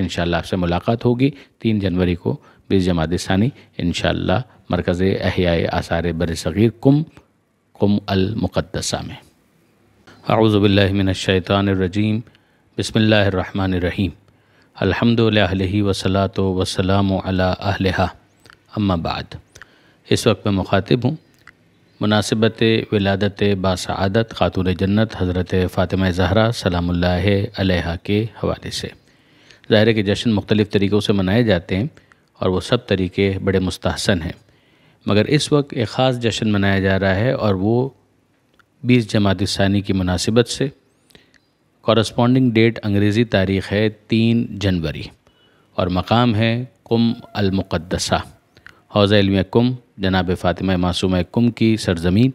इन आपसे मुलाकात होगी तीन जनवरी को बीस जमात सानी इन मरकज़ अहिया आसार बर सग़ीर कुम कुम अलमुक़दसा में आउज़बिल्लिमिनशैतानरजीम बसमीम अलहमदिल्ल वसलात वसलाम अला अम्माबाद इस वक्त मैं मुखातिब हूँ मुनासिबत विलादत बासदत ख़ातून जन्नत हज़रत फ़ातिमा ज़हरा सलाम के हवाले से ज़ाहिर है कि जश्न मुख्तलिफ़ तरीक़ों से मनाए जाते हैं और वो सब तरीके बड़े मुस्तहसन हैं मगर इस वक्त एक ख़ास जश्न मनाया जा रहा है और वो बीस जमातसानी की मुनासिबत से कॉरस्पॉन्डिंग डेट अंग्रेज़ी तारीख़ है तीन जनवरी और मकाम है कुम अलमुक़दसा हौज़ इलम कुम जनाब फ़ातिमा मासूम कुम की सरजमीन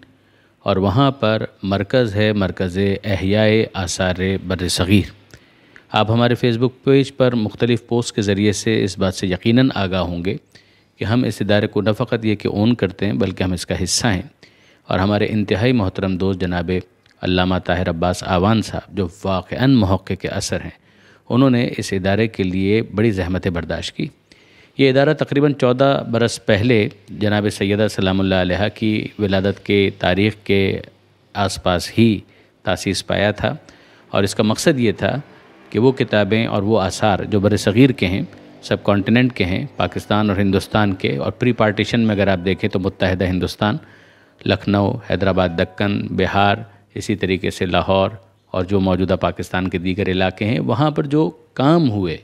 और वहाँ पर मरकज़ है मरकज़ एहिया आसार बर सग़ीर आप हमारे फेसबुक पेज पर मुख्तलिफ़ पोस्ट के ज़रिए से इस बात से यकीन आगाह होंगे कि हम इस इदारे को न फ़कत ये कि ओन करते हैं बल्कि हम इसका हिस्सा हैं और हमारे इंतहाई मोहतरम दोस्त जनाब अलामा ताहिर अब्बास आवान साहब जो वाक़ महक़ के असर हैं उन्होंने इस इदारे के लिए बड़ी जहमतें बर्दाश्त की ये इदारा तकरीबन चौदह बरस पहले जनाब सैदा सलाम की विलादत के तारीख़ के आसपास ही तासीस पाया था और इसका मकसद ये था कि वो किताबें और वो आसार जो बर सग़ीर के हैं सब कॉन्टिनेंट के हैं पाकिस्तान और हिंदुस्तान के और प्री पार्टीशन में अगर आप देखें तो मुतहदा हिंदुस्तान लखनऊ हैदराबाद दक्कन बिहार इसी तरीके से लाहौर और जो मौजूदा पाकिस्तान के दीगर इलाके हैं वहाँ पर जो काम हुए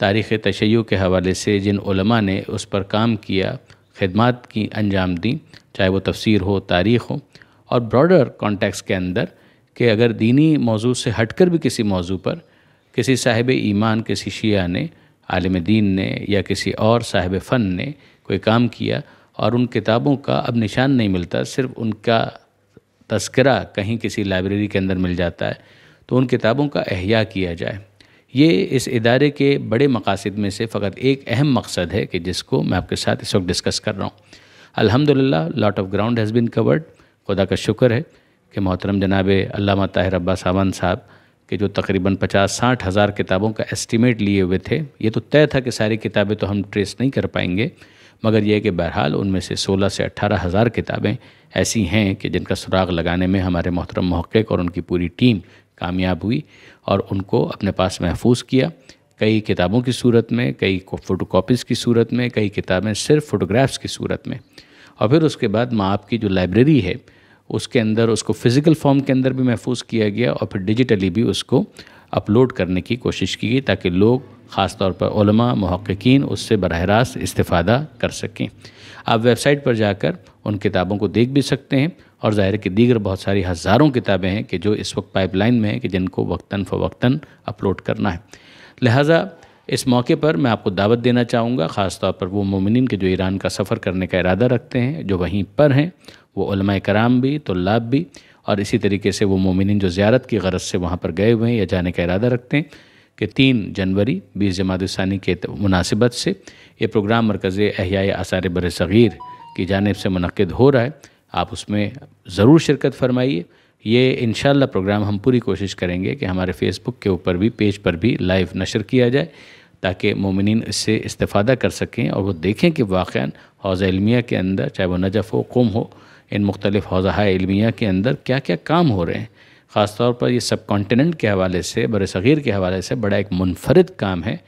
तारीख़ तशैय के हवाले से जिन उलमा ने उस पर काम किया खदमात की अंजाम दी चाहे वो तफसीर हो तारीख़ हो और ब्रॉडर कॉन्टेक्स के अंदर कि अगर दीनी मौजू से हटकर भी किसी मौजू पर किसी साहिब ईमान किसी शिया ने आलम दीन ने या किसी और साहिब फ़न ने कोई काम किया और उन किताबों का अब निशान नहीं मिलता सिर्फ उनका तस्करा कहीं किसी लाइब्रेरी के अंदर मिल जाता है तो उन किताबों का अहिया किया जाए ये इस इदारे के बड़े मकासद में से फ़कत एक अहम मकसद है कि जिसको मैं आपके साथ इस वक्त डिस्कस कर रहा हूँ अलहमदिल्ला lot of ground has been covered खुदा का शुक्र है कि मोहतरम जनाब अल्लामा ताहिर अब्बा सावन साहब के जो तकरीबन पचास साठ हज़ार किताबों का एस्टिमेट लिए हुए थे ये तो तय था कि सारी किताबें तो हम ट्रेस नहीं कर पाएंगे मगर यह कि बहरहाल उनमें से सोलह से अट्ठारह हज़ार किताबें ऐसी हैं कि जिनका सुराग लगाने में हमारे मोहतरम महक़ और उनकी पूरी टीम कामयाब हुई और उनको अपने पास महफूज किया कई किताबों की सूरत में कई फ़ोटोकॉपीज़ की सूरत में कई किताबें सिर्फ फ़ोटोग्राफ्स की सूरत में और फिर उसके बाद माँ आपकी जो लाइब्रेरी है उसके अंदर उसको फ़िज़िकल फॉर्म के अंदर भी महफूज किया गया और फिर डिजिटली भी उसको अपलोड करने की कोशिश की गई ताकि लोग ख़ास तौर पर महक्कीन उससे बरह रास्त इस्ता कर सकें आप वेबसाइट पर जाकर उन किताबों को देख भी सकते हैं और ज़ाहिर के दीगर बहुत सारी हज़ारों किताबें हैं कि जो इस वक्त पाइपलाइन में हैं कि जिनको वक्ता फ़वक्ता अपलोड करना है लिहाजा इस मौके पर मैं आपको दावत देना चाहूँगा ख़ास तौर पर वो मुमिन के जो ईरान का सफ़र करने का इरादा रखते हैं जो वहीं पर हैं वो कराम भी तोल्लाब भी और इसी तरीके से वो मोमिन जो ज़्यारत की गरज से वहाँ पर गए हुए हैं या जाने का इरादा रखते हैं कि तीन जनवरी बीस जमातानी के मुनासिबत से ये प्रोग्राम मरकज़ अहिया आसार बर सग़ीर की जानब से मनद हो रहा है आप उसमें ज़रूर शिरकत फरमाइए ये इन प्रोग्राम हम पूरी कोशिश करेंगे कि हमारे फ़ेसबुक के ऊपर भी पेज पर भी लाइव नशर किया जाए ताकि मोमिन इससे इस्ता कर सकें और वो देखें कि वाक़ हौज़ इलमिया के अंदर चाहे वो नजफ़ हो कम हो इन मुख्तलिफ़ हौज़ा इलमिया के अंदर क्या क्या काम हो रहे हैं ख़ास तौर पर यह सब कॉन्टीनेंट के हवाले से बर सग़ीर के हवाले से बड़ा एक मुनफरद काम है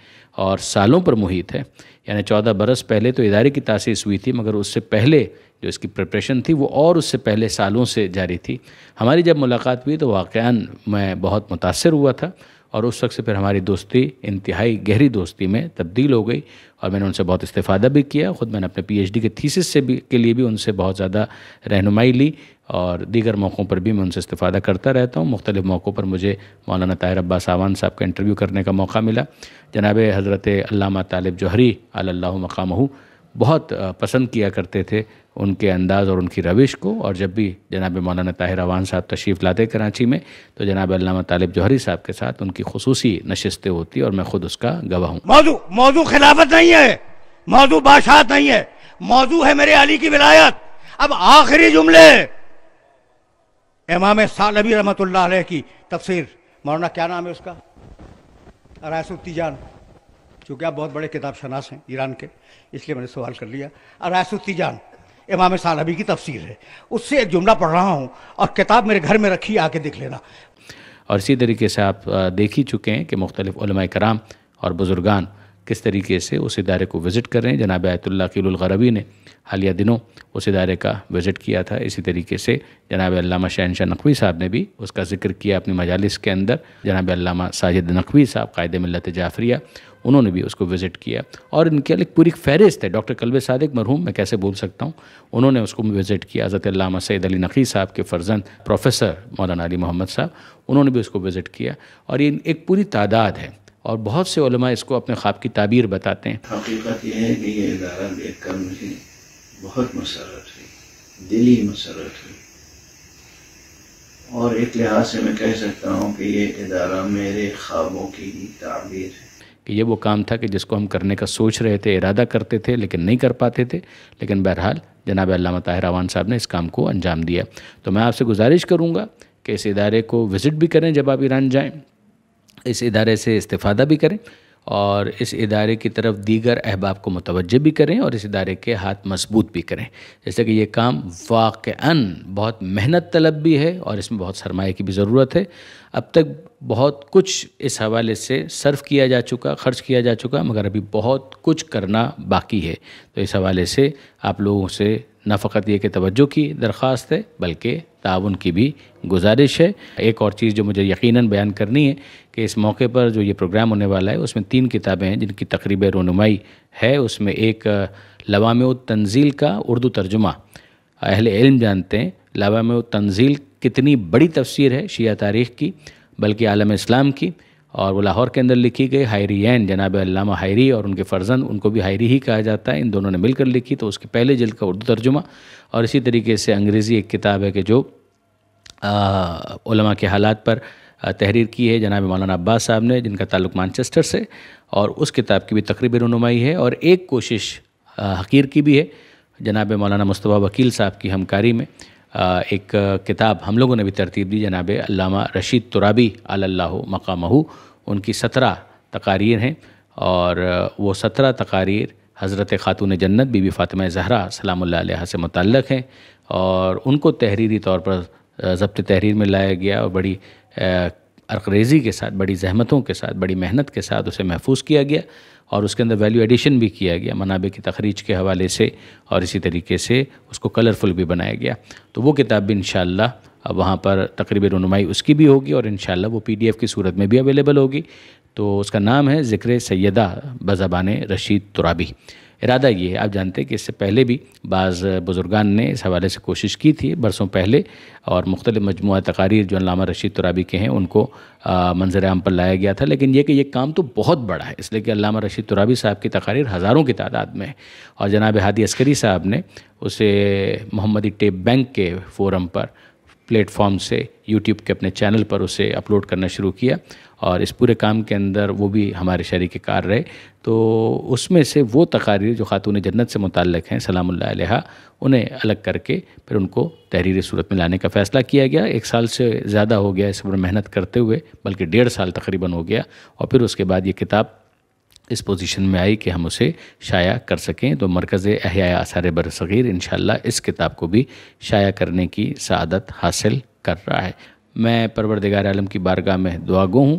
और सालों पर मुहित है यानी चौदह बरस पहले तो इदारे की तासीस हुई थी मगर उससे पहले जो इसकी प्रप्रेशन थी वो और उससे पहले सालों से जारी थी हमारी जब मुलाकात हुई तो वाक़ान मैं बहुत मुतासर हुआ था और उस वक्त से फिर हमारी दोस्ती इंतहाई गहरी दोस्ती में तब्दील हो गई और मैंने उनसे बहुत इस्तेफादा भी किया ख़ुद मैंने अपने पीएचडी के थीसिस से भी के लिए भी उनसे बहुत ज़्यादा रहनुमाई ली और दीगर मौक़ों पर भी मैं उनसे इस्तेफादा करता रहता हूँ मुख्तलिफ़ मौक़ों पर मुझे मौलाना ताहिर अब्बास आवान साहब का इंटरव्यू करने का मौका मिला जनाब हज़रत अल्लामा तालिब जौहरी अल्लाह मकाम बहुत पसंद किया करते थे उनके अंदाज़ और उनकी रविश को और जब भी जनाब मौलाना ताहिर अवान साहब तशरीफ़ लाते कराची में तो जनाब अलामा तालिब जौहरी साहब के साथ उनकी खसूसी नशस्तें होती और मैं ख़ुद उसका गवाह हूँ मौजू मौजू खिलाफत नहीं है मौजू बादशाह नहीं है मौजू है मेरे अली की विलायत अब आखिरी जुमले इमाम सालबी रमत की तफसर मौलाना क्या नाम है उसका जान चूँकि आप बहुत बड़े किताब शनास हैं ईरान के इसलिए मैंने सवाल कर लिया और रायसुत्तीजान इमाम सालबी की तफसीर है उससे एक जुमला पढ़ रहा हूँ और किताब मेरे घर में रखी आके देख लेना और इसी तरीके से आप देख ही चुके हैं कि मुख्तलिफ़ कराम और बुज़ुर्गान किस तरीके से उस इदारे को विज़िट कर रहे हैं जनाब आयतुल्ला किलगरबी ने हालिया दिनों उस इदारे का विज़िट किया था इसी तरीके से जनाब अल्लामा शहनशाह नकवी साहब ने भी उसका जिक्र किया अपनी मजालस के अंदर जनाब अल्लामा साजिद नकवी साहब कायद मिलत जाफरिया उन्होंने भी उसको विज़िट किया और इनके लिए पूरी फहरिस्त है डॉक्टर कलब सादिक मरहूम मैं कैसे बोल सकता हूँ उन्होंने उसको विज़िट किया हज़रत लामा सैद अली नक़ी साहब के फ़र्जन प्रोफेसर मौलाना अली मोहम्मद साहब उन्होंने भी उसको विज़िट किया और ये एक पूरी तादाद है और बहुत से उलमा इसको अपने ख्वाब की ताबीर बताते हैं हकीकत यह है कि ये इदारा देख कर मुझे बहुत मसरत हुई दिली मसरत हुई और एक लिहाज से मैं कह सकता हूँ कि ये इदारा मेरे ख्वाबों की ही ताबीर है कि ये वो काम था कि जिसको हम करने का सोच रहे थे इरादा करते थे लेकिन नहीं कर पाते थे लेकिन बहरहाल जनाब अलामा ताहिरावान साहब ने इस काम को अंजाम दिया तो मैं आपसे गुजारिश करूँगा कि इस इदारे को विज़िट भी करें जब आप ईरान जाएँ इस इदारे से इस्ता भी करें और इस इदारे की तरफ दीगर अहबाब को मुतवजह भी करें और इस इदारे के हाथ मजबूत भी करें जैसे कि ये काम वाक़ बहुत मेहनत तलब भी है और इसमें बहुत सरमाए की भी ज़रूरत है अब तक बहुत कुछ इस हवाले से सर्व किया जा चुका खर्च किया जा चुका मगर अभी बहुत कुछ करना बाकी है तो इस हवाले से आप लोगों से न फ़कत ये कि तवज्जो की दरख्वास्त है बल्कि ताउन की भी गुजारिश है एक और चीज़ जो मुझे यकीनन बयान करनी है कि इस मौके पर जो ये प्रोग्राम होने वाला है उसमें तीन किताबें हैं जिनकी तकरीब रनुमाई है उसमें एक लवाम तंजील का उर्दू तर्जुमा अहल इल्म जानते हैं लवाम तंजील कितनी बड़ी तफसीर है शिया तारीख़ की बल्कि आलम इस्लाम की और वो लाहौर के अंदर लिखी गई एन जनाब अल्लामा हायरी और उनके फ़र्जन उनको भी हायरी ही कहा जाता है इन दोनों ने मिलकर लिखी तो उसके पहले जल्द का उर्दू तर्जुमा और इसी तरीके से अंग्रेज़ी एक किताब है कि जो आ, के हालात पर तहरीर की है जनाब मौलाना अब्बास साहब ने जिनका ताल्लुक मानचेस्टर से और उस किताब की भी तकरीब रनुमाई है और एक कोशिश हकीर की भी है जनाब मौलाना मुस्तफ़ा वकील साहब की हमकारी में एक किताब हम लोगों ने भी तरतीब दी जनाब अल्लामा रशीद तुराबी अल्लाह मकाम उनकी सत्रह तकारीर हैं और वो सत्रह तकारीर हज़रत ख़ातून जन्नत बीबी फ़ातिमा ज़हरा सलाम से मुतक़ हैं और उनको तहरीरी तौर पर जब्त तहरीर में लाया गया और बड़ी अरगरेज़ी के साथ बड़ी जहमतों के साथ बड़ी मेहनत के साथ उसे महफूज किया गया और उसके अंदर वैल्यू एडिशन भी किया गया मनाबे की तखरीज के हवाले से और इसी तरीके से उसको कलरफुल भी बनाया गया तो वो किताब भी इन वहाँ पर तकरीब रनुमाई उसकी भी होगी और इन वो पी की सूरत में भी अवेलेबल होगी तो उसका नाम है ज़िक्र सैदा बज़बान रशीद तुराबी इरादा ये है आप जानते हैं कि इससे पहले भी बाज़ बुज़ुर्गान ने इस हवाले से कोशिश की थी बरसों पहले और मुख्तलि मजमू तकारीर जो अलामा रशीद तुराबी के हैं उनको मंजर आम पर लाया गया था लेकिन यह कि यह काम तो बहुत बड़ा है इसलिए कि अलामा रशीद तुराबी साहब की तकारीर हज़ारों की तादाद में है और जनाब हादी अस्करी साहब ने उसे मोहम्मदी टेप बैंक के फोरम पर प्लेटफॉर्म से यूट्यूब के अपने चैनल पर उसे अपलोड करना शुरू किया और इस पूरे काम के अंदर वो भी हमारे शरीक कार रहे तो उसमें से वो तकारीर जो खातून जन्नत से मुतल हैं सलाम्ला उन्हें अलग करके फिर उनको तहरीर सूरत में लाने का फ़ैसला किया गया एक साल से ज़्यादा हो गया इस पर मेहनत करते हुए बल्कि डेढ़ साल तकरीबन हो गया और फिर उसके बाद ये किताब इस पोजीशन में आई कि हम उसे शाया कर सकें तो मरकज़ अहिया आसार बर सग़ीर इन इस किताब को भी शाया करने की सदत हासिल कर रहा है मैं परवरदिगार आलम की बारगाह में दुआ गो हूँ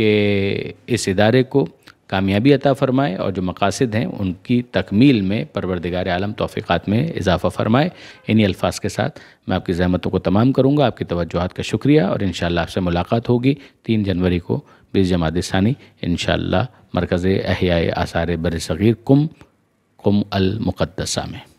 कि इस इदारे को कामयाबी अता फ़रमाए और जो मकासद हैं उनकी तकमील में परवरदिगार आलम तोफ़ीक़ात में इजाफ़ा फ़रमाए इन्हीं अल्फाज के साथ मैं आपकी जहमतों को तमाम करूँगा आपकी तोज्जोहत का शुक्रिया और इन आपसे मुलाकात होगी तीन जनवरी को बीस जमात सानी इन शरकज़ अहिया आसार बर सग़ीर कुम कुम अलमुक़दसा में